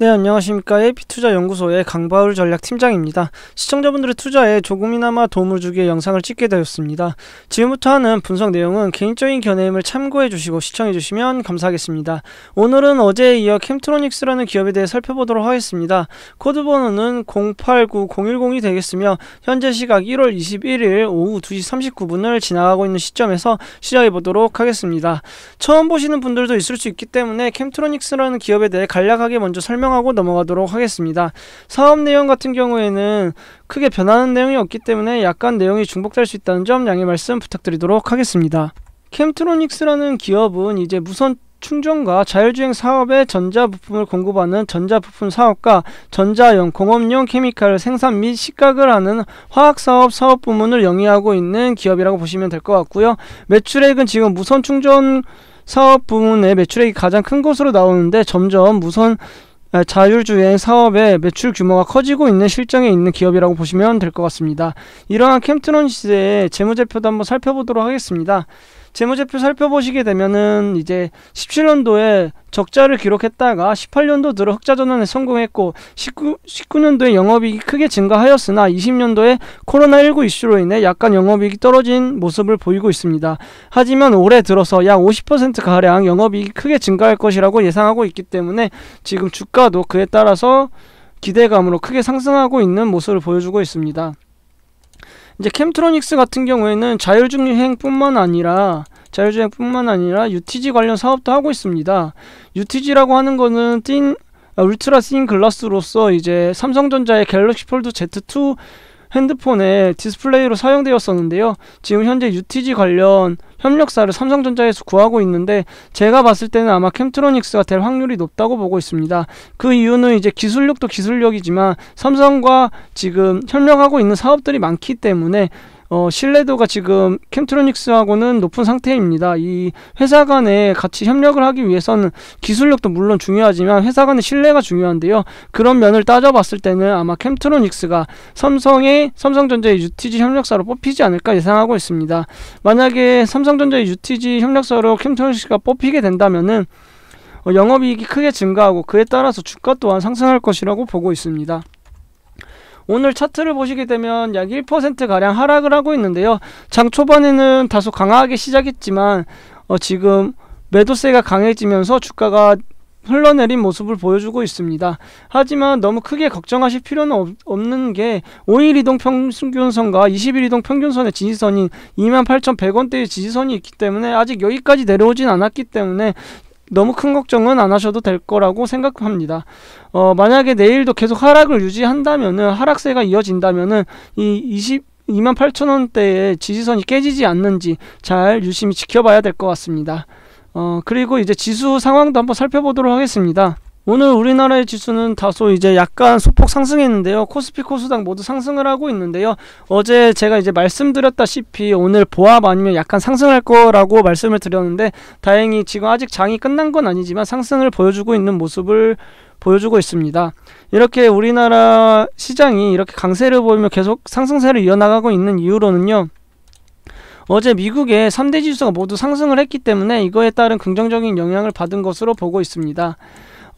네, 안녕하십니까. AP투자연구소의 강바울 전략팀장입니다. 시청자분들의 투자에 조금이나마 도움을 주기에 영상을 찍게 되었습니다. 지금부터 하는 분석 내용은 개인적인 견해임을 참고해 주시고 시청해 주시면 감사하겠습니다. 오늘은 어제에 이어 캠트로닉스라는 기업에 대해 살펴보도록 하겠습니다. 코드 번호는 089010이 되겠으며 현재 시각 1월 21일 오후 2시 39분을 지나가고 있는 시점에서 시작해 보도록 하겠습니다. 처음 보시는 분들도 있을 수 있기 때문에 캠트로닉스라는 기업에 대해 간략하게 먼저 설명 설명하고 넘어가도록 하겠습니다. 사업 내용 같은 경우에는 크게 변하는 내용이 없기 때문에 약간 내용이 중복될 수 있다는 점 양해 말씀 부탁드리도록 하겠습니다. 캠트로닉스라는 기업은 이제 무선 충전과 자율주행 사업에 전자부품을 공급하는 전자부품 사업과 전자용, 공업용 케미칼 생산 및 식각을 하는 화학사업 사업 부문을 영위하고 있는 기업이라고 보시면 될 것 같고요. 매출액은 지금 무선 충전 사업 부문의 매출액이 가장 큰 것으로 나오는데 점점 무선 자율주행 사업의 매출 규모가 커지고 있는 실정에 있는 기업이라고 보시면 될 것 같습니다. 이러한 캠트론 시세의 재무제표도 한번 살펴보도록 하겠습니다. 재무제표 살펴보시게 되면은 이제 17년도에 적자를 기록했다가 18년도 들어 흑자 전환에 성공했고 19, 19년도에 영업이익이 크게 증가하였으나 20년도에 코로나19 이슈로 인해 약간 영업이익이 떨어진 모습을 보이고 있습니다. 하지만 올해 들어서 약 50% 가량 영업이익이 크게 증가할 것이라고 예상하고 있기 때문에 지금 주가도 그에 따라서 기대감으로 크게 상승하고 있는 모습을 보여주고 있습니다. 이제 캠트로닉스 같은 경우에는 자율주행뿐만 아니라 자율주행뿐만 아니라 UTG 관련 사업도 하고 있습니다. UTG라고 하는 거는 띵 아, 울트라 씬 글라스로서 이제 삼성전자의 갤럭시 폴드 Z2 핸드폰에 디스플레이로 사용되었었는데요. 지금 현재 UTG 관련 협력사를 삼성전자에서 구하고 있는데 제가 봤을 때는 아마 캠트로닉스가 될 확률이 높다고 보고 있습니다. 그 이유는 이제 기술력도 기술력이지만 삼성과 지금 협력하고 있는 사업들이 많기 때문에 어, 신뢰도가 지금 캠트로닉스하고는 높은 상태입니다. 이 회사 간에 같이 협력을 하기 위해서는 기술력도 물론 중요하지만 회사 간의 신뢰가 중요한데요. 그런 면을 따져봤을 때는 아마 캠트로닉스가 삼성의 삼성전자의 UTG 협력사로 뽑히지 않을까 예상하고 있습니다. 만약에 삼성전자의 UTG 협력사로 캠트로닉스가 뽑히게 된다면은 어, 영업이익이 크게 증가하고 그에 따라서 주가 또한 상승할 것이라고 보고 있습니다. 오늘 차트를 보시게 되면 약 1%가량 하락을 하고 있는데요. 장 초반에는 다소 강하게 시작했지만 어, 지금 매도세가 강해지면서 주가가 흘러내린 모습을 보여주고 있습니다. 하지만 너무 크게 걱정하실 필요는 없, 없는 게 5일 이동 평균선과 20일 이동 평균선의 지지선인 28,100원대의 지지선이 있기 때문에 아직 여기까지 내려오진 않았기 때문에 너무 큰 걱정은 안 하셔도 될 거라고 생각합니다. 어, 만약에 내일도 계속 하락을 유지한다면은 하락세가 이어진다면은 이 20, 2 8 0 0 0 원대의 지지선이 깨지지 않는지 잘 유심히 지켜봐야 될 것 같습니다. 어, 그리고 이제 지수 상황도 한번 살펴보도록 하겠습니다. 오늘 우리나라의 지수는 다소 이제 약간 소폭 상승했는데요. 코스피 코스닥 모두 상승을 하고 있는데요. 어제 제가 이제 말씀드렸다시피 오늘 보합 아니면 약간 상승할 거라고 말씀을 드렸는데 다행히 지금 아직 장이 끝난 건 아니지만 상승을 보여주고 있는 모습을 보여주고 있습니다. 이렇게 우리나라 시장이 이렇게 강세를 보이며 계속 상승세를 이어나가고 있는 이유로는요. 어제 미국의 3대 지수가 모두 상승을 했기 때문에 이거에 따른 긍정적인 영향을 받은 것으로 보고 있습니다.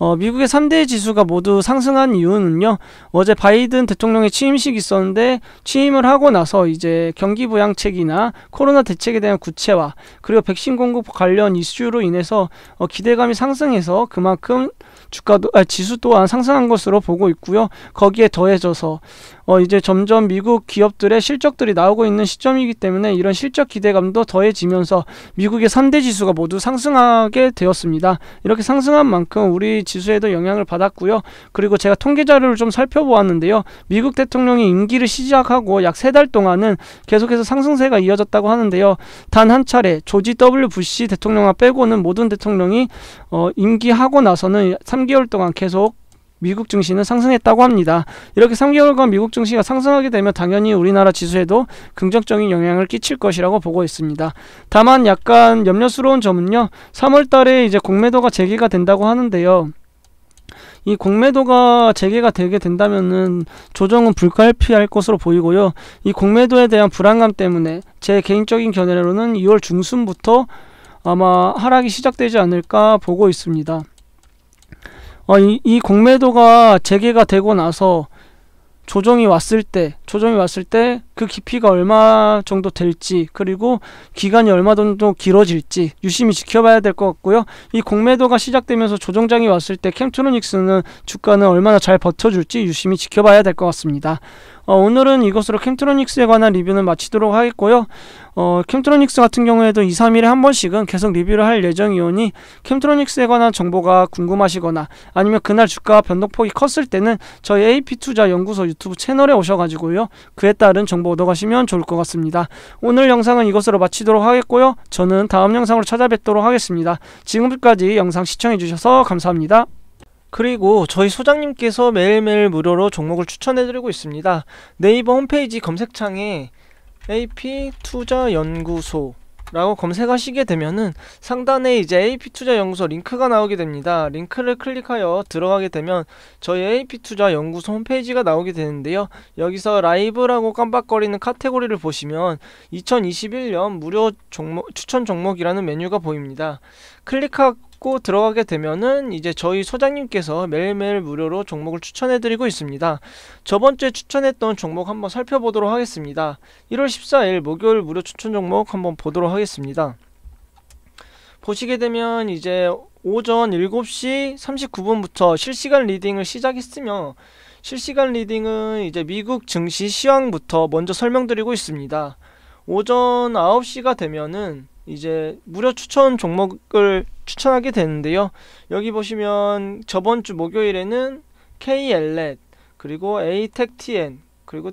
어, 미국의 3대 지수가 모두 상승한 이유는요. 어제 바이든 대통령의 취임식이 있었는데 취임을 하고 나서 이제 경기 부양책이나 코로나 대책에 대한 구체화 그리고 백신 공급 관련 이슈로 인해서 어, 기대감이 상승해서 그만큼 주가도 아, 지수 또한 상승한 것으로 보고 있고요. 거기에 더해져서 어, 이제 점점 미국 기업들의 실적들이 나오고 있는 시점이기 때문에 이런 실적 기대감도 더해지면서 미국의 3대 지수가 모두 상승하게 되었습니다. 이렇게 상승한 만큼 우리 지수에도 영향을 받았고요. 그리고 제가 통계 자료를 좀 살펴보았는데요. 미국 대통령이 임기를 시작하고 약 세 달 동안은 계속해서 상승세가 이어졌다고 하는데요. 단 한 차례 조지 W 부시 대통령과 빼고는 모든 대통령이 어, 임기하고 나서는 3개월 동안 계속 미국 증시는 상승했다고 합니다. 이렇게 3개월간 미국 증시가 상승하게 되면 당연히 우리나라 지수에도 긍정적인 영향을 끼칠 것이라고 보고 있습니다. 다만 약간 염려스러운 점은요. 3월 달에 이제 공매도가 재개가 된다고 하는데요. 이 공매도가 재개가 되게 된다면은 조정은 불가피할 것으로 보이고요. 이 공매도에 대한 불안감 때문에 제 개인적인 견해로는 2월 중순부터 아마 하락이 시작되지 않을까 보고 있습니다. 어, 이, 이 공매도가 재개가 되고 나서 조정이 왔을 때 조정이 왔을 때 그 깊이가 얼마 정도 될지 그리고 기간이 얼마 정도 길어질지 유심히 지켜봐야 될 것 같고요. 이 공매도가 시작되면서 조정장이 왔을 때 캠트로닉스는 주가는 얼마나 잘 버텨줄지 유심히 지켜봐야 될 것 같습니다. 어, 오늘은 이것으로 캠트로닉스에 관한 리뷰는 마치도록 하겠고요. 어, 캠트로닉스 같은 경우에도 2, 3일에 한 번씩은 계속 리뷰를 할 예정이오니 캠트로닉스에 관한 정보가 궁금하시거나 아니면 그날 주가 변동폭이 컸을 때는 저희 AP투자연구소 유튜브 채널에 오셔가지고요. 그에 따른 정보 얻어가시면 좋을 것 같습니다. 오늘 영상은 이것으로 마치도록 하겠고요. 저는 다음 영상으로 찾아뵙도록 하겠습니다. 지금까지 영상 시청해주셔서 감사합니다. 그리고 저희 소장님께서 매일매일 무료로 종목을 추천해드리고 있습니다. 네이버 홈페이지 검색창에 AP투자연구소 라고 검색하시게 되면은 상단에 이제 AP투자연구소 링크가 나오게 됩니다. 링크를 클릭하여 들어가게 되면 저희 AP투자연구소 홈페이지가 나오게 되는데요. 여기서 라이브라고 깜빡거리는 카테고리를 보시면 2021년 무료 종목, 추천 종목이라는 메뉴가 보입니다. 클릭하 고 받고 들어가게 되면은 이제 저희 소장님께서 매일매일 무료로 종목을 추천해드리고 있습니다. 저번주에 추천했던 종목 한번 살펴보도록 하겠습니다. 1월 14일 목요일 무료 추천 종목 한번 보도록 하겠습니다. 보시게 되면 이제 오전 7시 39분부터 실시간 리딩을 시작했으며 실시간 리딩은 이제 미국 증시 시황부터 먼저 설명드리고 있습니다. 오전 9시가 되면은 이제 무료 추천 종목을 추천하게 되는데요. 여기 보시면 저번 주 목요일에는 KLN 그리고 a t e c t n 그리고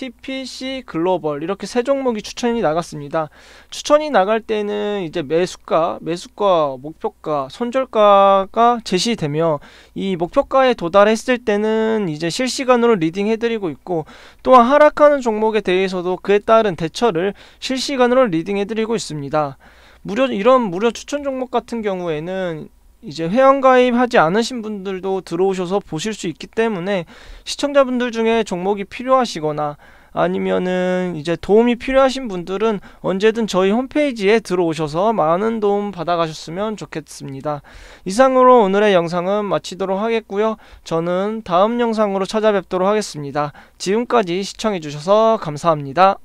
TPC 글로벌 이렇게 세 종목이 추천이 나갔습니다. 추천이 나갈 때는 이제 매수가, 매수가, 목표가, 손절가가 제시되며 이 목표가에 도달했을 때는 이제 실시간으로 리딩 해드리고 있고 또한 하락하는 종목에 대해서도 그에 따른 대처를 실시간으로 리딩 해드리고 있습니다. 무료 이런 무료 추천 종목 같은 경우에는 이제 회원가입하지 않으신 분들도 들어오셔서 보실 수 있기 때문에 시청자분들 중에 종목이 필요하시거나 아니면은 이제 도움이 필요하신 분들은 언제든 저희 홈페이지에 들어오셔서 많은 도움 받아가셨으면 좋겠습니다. 이상으로 오늘의 영상은 마치도록 하겠고요. 저는 다음 영상으로 찾아뵙도록 하겠습니다. 지금까지 시청해주셔서 감사합니다.